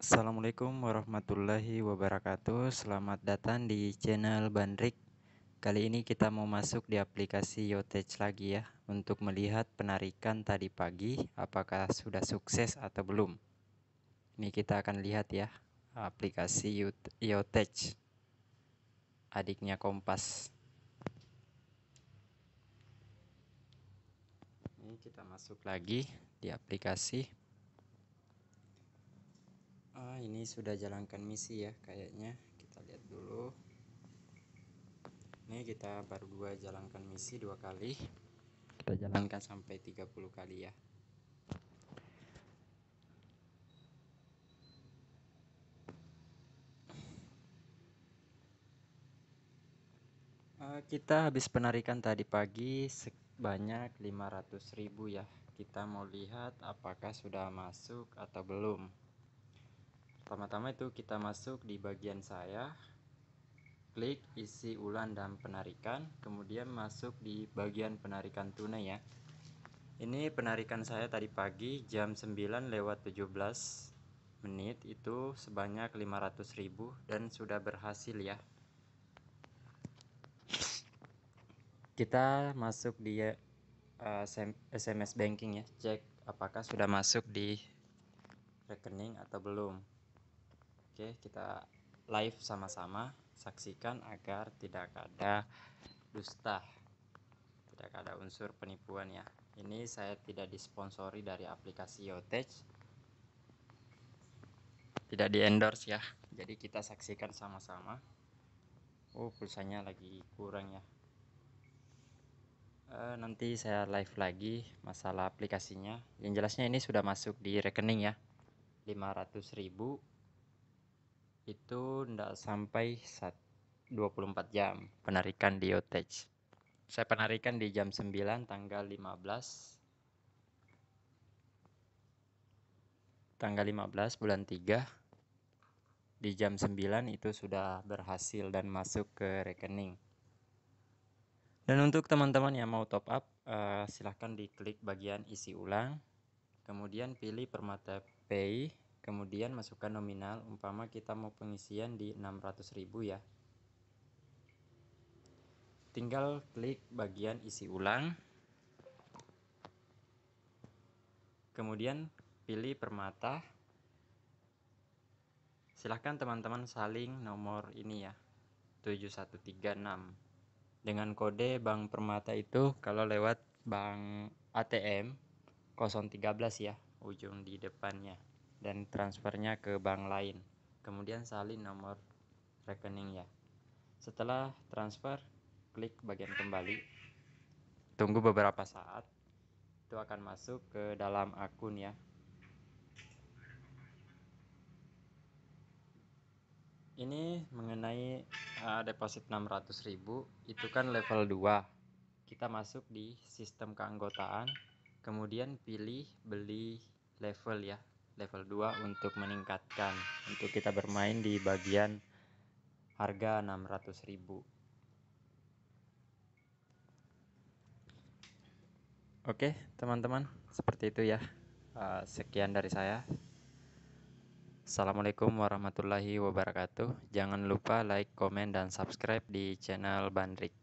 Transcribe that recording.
Assalamualaikum warahmatullahi wabarakatuh Selamat datang di channel Bandrik Kali ini kita mau masuk di aplikasi Yotech lagi ya Untuk melihat penarikan tadi pagi Apakah sudah sukses atau belum Ini kita akan lihat ya Aplikasi Yotech Adiknya Kompas Ini kita masuk lagi di aplikasi ah, ini sudah jalankan misi ya kayaknya kita lihat dulu ini kita baru dua jalankan misi dua kali kita jalankan sampai 30 kali ya ah, kita habis penarikan tadi pagi sebanyak 500.000 ya kita mau lihat apakah sudah masuk atau belum Pertama-tama itu kita masuk di bagian saya, klik isi ulang dan penarikan, kemudian masuk di bagian penarikan tunai ya. Ini penarikan saya tadi pagi jam 9 lewat 17 menit itu sebanyak ribu dan sudah berhasil ya. Kita masuk di eh, SMS banking ya, cek apakah sudah masuk di rekening atau belum. Oke, kita live sama-sama saksikan agar tidak ada dusta. Tidak ada unsur penipuan ya. Ini saya tidak disponsori dari aplikasi Yotech. Tidak di-endorse ya. Jadi kita saksikan sama-sama. Oh, pulsanya lagi kurang ya. E, nanti saya live lagi masalah aplikasinya. Yang jelasnya ini sudah masuk di rekening ya. ribu itu tidak sampai 24 jam penarikan di Yotage. Saya penarikan di jam 9 tanggal 15 tanggal 15 bulan 3 di jam 9 itu sudah berhasil dan masuk ke rekening. Dan untuk teman-teman yang mau top up, uh, silahkan diklik bagian isi ulang, kemudian pilih Permata Pay Kemudian masukkan nominal, umpama kita mau pengisian di 600.000 ya. Tinggal klik bagian isi ulang. Kemudian pilih permata. Silahkan teman-teman saling nomor ini ya. 7136 dengan kode Bank Permata itu kalau lewat bank ATM 013 ya ujung di depannya dan transfernya ke bank lain. Kemudian salin nomor rekening ya. Setelah transfer, klik bagian kembali. Tunggu beberapa saat. Itu akan masuk ke dalam akun ya. Ini mengenai uh, deposit 600.000 itu kan level 2. Kita masuk di sistem keanggotaan, kemudian pilih beli level ya level 2 untuk meningkatkan untuk kita bermain di bagian harga 600.000 Oke teman-teman seperti itu ya eh, sekian dari saya Assalamualaikum warahmatullahi wabarakatuh jangan lupa like komen dan subscribe di channel Bandrik